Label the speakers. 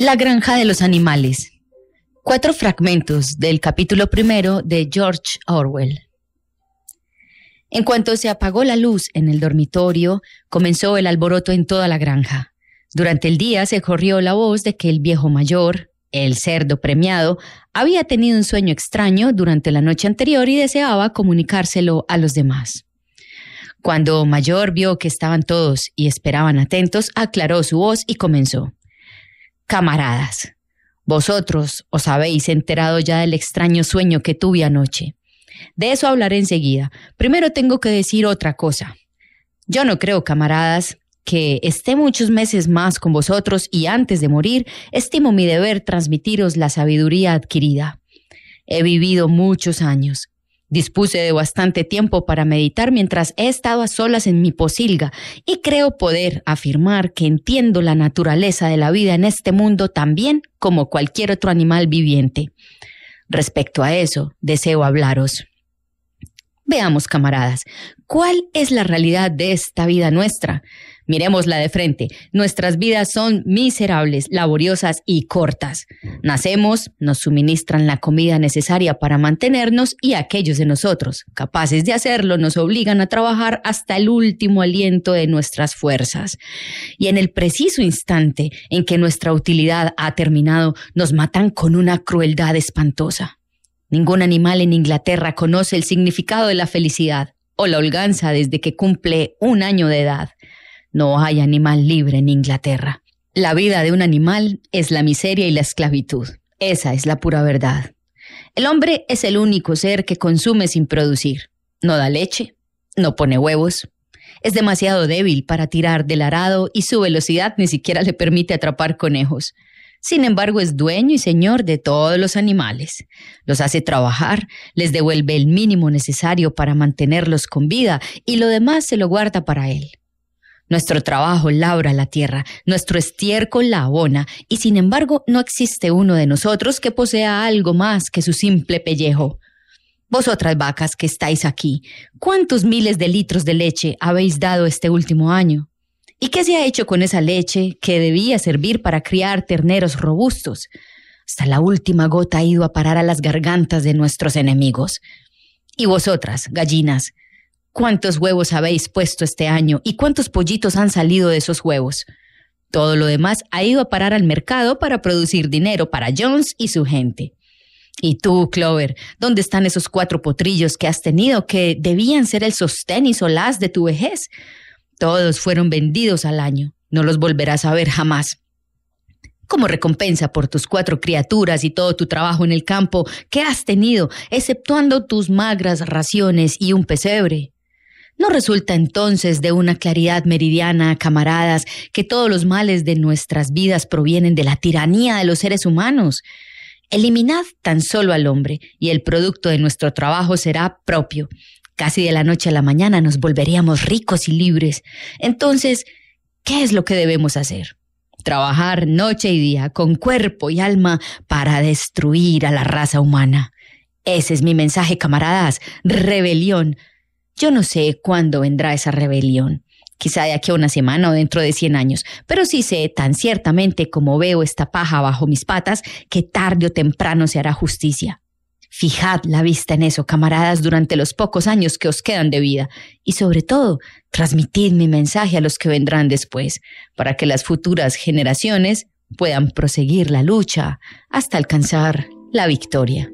Speaker 1: La granja de los animales. Cuatro fragmentos del capítulo primero de George Orwell. En cuanto se apagó la luz en el dormitorio, comenzó el alboroto en toda la granja. Durante el día se corrió la voz de que el viejo mayor, el cerdo premiado, había tenido un sueño extraño durante la noche anterior y deseaba comunicárselo a los demás. Cuando Mayor vio que estaban todos y esperaban atentos, aclaró su voz y comenzó. Camaradas, vosotros os habéis enterado ya del extraño sueño que tuve anoche. De eso hablaré enseguida. Primero tengo que decir otra cosa. Yo no creo, camaradas, que esté muchos meses más con vosotros y antes de morir, estimo mi deber transmitiros la sabiduría adquirida. He vivido muchos años, Dispuse de bastante tiempo para meditar mientras he estado a solas en mi posilga y creo poder afirmar que entiendo la naturaleza de la vida en este mundo tan bien como cualquier otro animal viviente. Respecto a eso, deseo hablaros. Veamos, camaradas, ¿cuál es la realidad de esta vida nuestra? Miremosla de frente. Nuestras vidas son miserables, laboriosas y cortas. Nacemos, nos suministran la comida necesaria para mantenernos y aquellos de nosotros, capaces de hacerlo, nos obligan a trabajar hasta el último aliento de nuestras fuerzas. Y en el preciso instante en que nuestra utilidad ha terminado, nos matan con una crueldad espantosa. Ningún animal en Inglaterra conoce el significado de la felicidad o la holganza desde que cumple un año de edad. No hay animal libre en Inglaterra. La vida de un animal es la miseria y la esclavitud. Esa es la pura verdad. El hombre es el único ser que consume sin producir. No da leche, no pone huevos. Es demasiado débil para tirar del arado y su velocidad ni siquiera le permite atrapar conejos. Sin embargo, es dueño y señor de todos los animales. Los hace trabajar, les devuelve el mínimo necesario para mantenerlos con vida y lo demás se lo guarda para él. Nuestro trabajo labra la tierra, nuestro estiércol la abona, y sin embargo no existe uno de nosotros que posea algo más que su simple pellejo. Vosotras vacas que estáis aquí, ¿cuántos miles de litros de leche habéis dado este último año? ¿Y qué se ha hecho con esa leche que debía servir para criar terneros robustos? Hasta la última gota ha ido a parar a las gargantas de nuestros enemigos. Y vosotras, gallinas, ¿cuántos huevos habéis puesto este año y cuántos pollitos han salido de esos huevos? Todo lo demás ha ido a parar al mercado para producir dinero para Jones y su gente. Y tú, Clover, ¿dónde están esos cuatro potrillos que has tenido que debían ser el sostén y solaz de tu vejez? Todos fueron vendidos al año. No los volverás a ver jamás. Como recompensa por tus cuatro criaturas y todo tu trabajo en el campo que has tenido, exceptuando tus magras raciones y un pesebre. ¿No resulta entonces de una claridad meridiana, camaradas, que todos los males de nuestras vidas provienen de la tiranía de los seres humanos? Eliminad tan solo al hombre, y el producto de nuestro trabajo será propio, Casi de la noche a la mañana nos volveríamos ricos y libres. Entonces, ¿qué es lo que debemos hacer? Trabajar noche y día con cuerpo y alma para destruir a la raza humana. Ese es mi mensaje, camaradas. Rebelión. Yo no sé cuándo vendrá esa rebelión, quizá de aquí a una semana o dentro de 100 años, pero sí sé tan ciertamente como veo esta paja bajo mis patas que tarde o temprano se hará justicia. Fijad la vista en eso, camaradas, durante los pocos años que os quedan de vida, y sobre todo, transmitid mi mensaje a los que vendrán después, para que las futuras generaciones puedan proseguir la lucha hasta alcanzar la victoria.